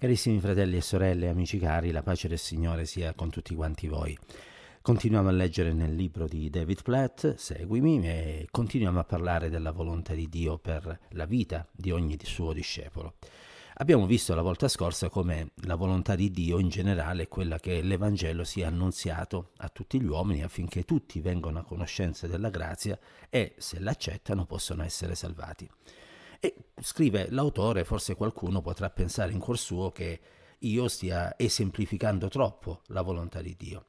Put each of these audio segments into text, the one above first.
Carissimi fratelli e sorelle, amici cari, la pace del Signore sia con tutti quanti voi. Continuiamo a leggere nel libro di David Platt, seguimi, e continuiamo a parlare della volontà di Dio per la vita di ogni suo discepolo. Abbiamo visto la volta scorsa come la volontà di Dio in generale è quella che l'Evangelo sia annunziato a tutti gli uomini affinché tutti vengano a conoscenza della grazia e, se l'accettano, possano essere salvati. E scrive l'autore, forse qualcuno potrà pensare in cuor suo che io stia esemplificando troppo la volontà di Dio.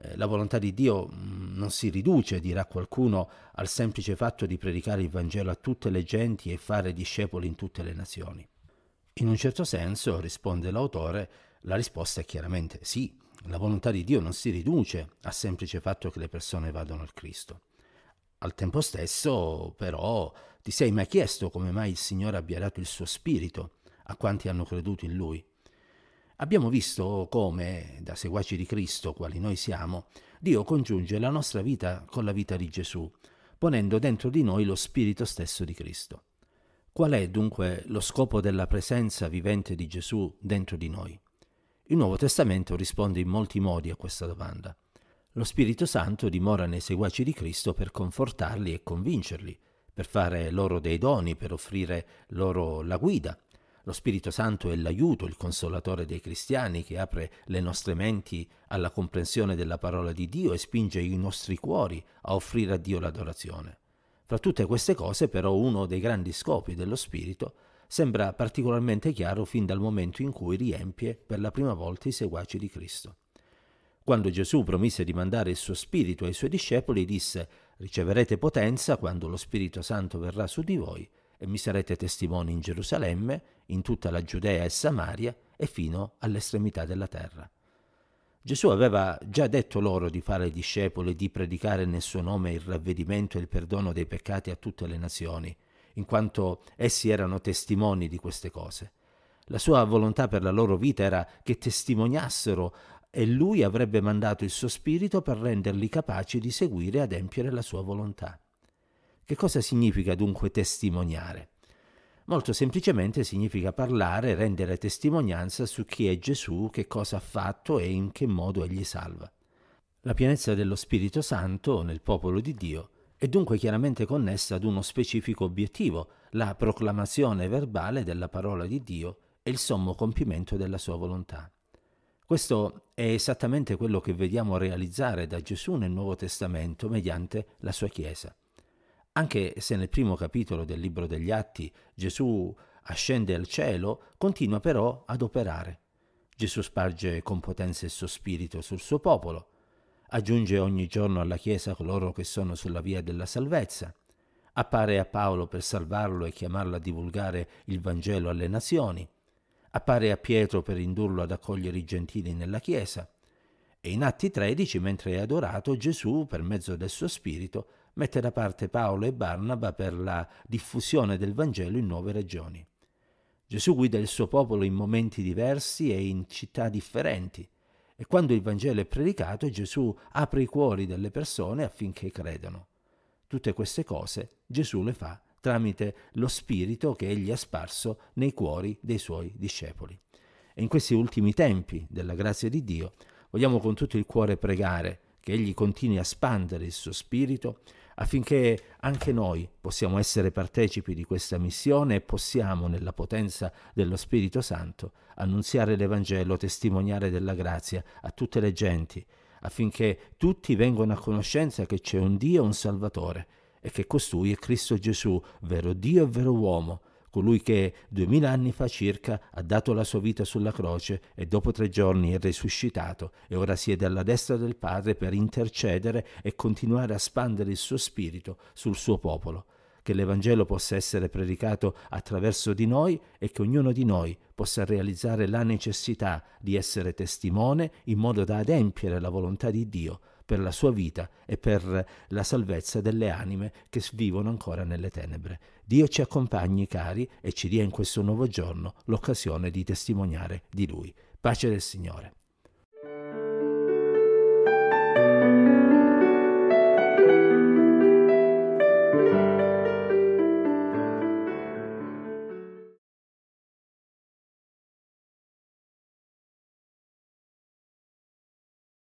Eh, la volontà di Dio mm, non si riduce, dirà qualcuno, al semplice fatto di predicare il Vangelo a tutte le genti e fare discepoli in tutte le nazioni. In un certo senso, risponde l'autore, la risposta è chiaramente sì. La volontà di Dio non si riduce al semplice fatto che le persone vadano al Cristo. Al tempo stesso, però, ti sei mai chiesto come mai il Signore abbia dato il suo spirito a quanti hanno creduto in Lui? Abbiamo visto come, da seguaci di Cristo, quali noi siamo, Dio congiunge la nostra vita con la vita di Gesù, ponendo dentro di noi lo spirito stesso di Cristo. Qual è dunque lo scopo della presenza vivente di Gesù dentro di noi? Il Nuovo Testamento risponde in molti modi a questa domanda. Lo Spirito Santo dimora nei seguaci di Cristo per confortarli e convincerli, per fare loro dei doni, per offrire loro la guida. Lo Spirito Santo è l'aiuto, il consolatore dei cristiani che apre le nostre menti alla comprensione della parola di Dio e spinge i nostri cuori a offrire a Dio l'adorazione. Fra tutte queste cose però uno dei grandi scopi dello Spirito sembra particolarmente chiaro fin dal momento in cui riempie per la prima volta i seguaci di Cristo. Quando Gesù promise di mandare il suo Spirito ai suoi discepoli, disse, riceverete potenza quando lo Spirito Santo verrà su di voi e mi sarete testimoni in Gerusalemme, in tutta la Giudea e Samaria e fino all'estremità della terra. Gesù aveva già detto loro di fare discepoli e di predicare nel suo nome il ravvedimento e il perdono dei peccati a tutte le nazioni, in quanto essi erano testimoni di queste cose. La sua volontà per la loro vita era che testimoniassero e lui avrebbe mandato il suo spirito per renderli capaci di seguire e adempiere la sua volontà. Che cosa significa dunque testimoniare? Molto semplicemente significa parlare, rendere testimonianza su chi è Gesù, che cosa ha fatto e in che modo egli salva. La pienezza dello Spirito Santo nel popolo di Dio è dunque chiaramente connessa ad uno specifico obiettivo, la proclamazione verbale della parola di Dio e il sommo compimento della sua volontà. Questo è esattamente quello che vediamo realizzare da Gesù nel Nuovo Testamento mediante la sua Chiesa. Anche se nel primo capitolo del Libro degli Atti Gesù ascende al cielo, continua però ad operare. Gesù sparge con potenza il suo spirito sul suo popolo, aggiunge ogni giorno alla Chiesa coloro che sono sulla via della salvezza, appare a Paolo per salvarlo e chiamarlo a divulgare il Vangelo alle nazioni, appare a Pietro per indurlo ad accogliere i gentili nella Chiesa, e in Atti 13, mentre è adorato, Gesù, per mezzo del suo spirito, mette da parte Paolo e Barnaba per la diffusione del Vangelo in nuove regioni. Gesù guida il suo popolo in momenti diversi e in città differenti, e quando il Vangelo è predicato, Gesù apre i cuori delle persone affinché credano. Tutte queste cose Gesù le fa tramite lo Spirito che egli ha sparso nei cuori dei suoi discepoli. E in questi ultimi tempi della grazia di Dio vogliamo con tutto il cuore pregare che egli continui a spandere il suo Spirito affinché anche noi possiamo essere partecipi di questa missione e possiamo, nella potenza dello Spirito Santo, annunziare l'Evangelo, testimoniare della grazia a tutte le genti, affinché tutti vengano a conoscenza che c'è un Dio, e un Salvatore, e che costui è Cristo Gesù, vero Dio e vero uomo, colui che duemila anni fa circa ha dato la sua vita sulla croce e dopo tre giorni è risuscitato e ora siede alla destra del Padre per intercedere e continuare a spandere il suo spirito sul suo popolo. Che l'Evangelo possa essere predicato attraverso di noi e che ognuno di noi possa realizzare la necessità di essere testimone in modo da adempiere la volontà di Dio per la sua vita e per la salvezza delle anime che vivono ancora nelle tenebre. Dio ci accompagni, cari, e ci dia in questo nuovo giorno l'occasione di testimoniare di Lui. Pace del Signore.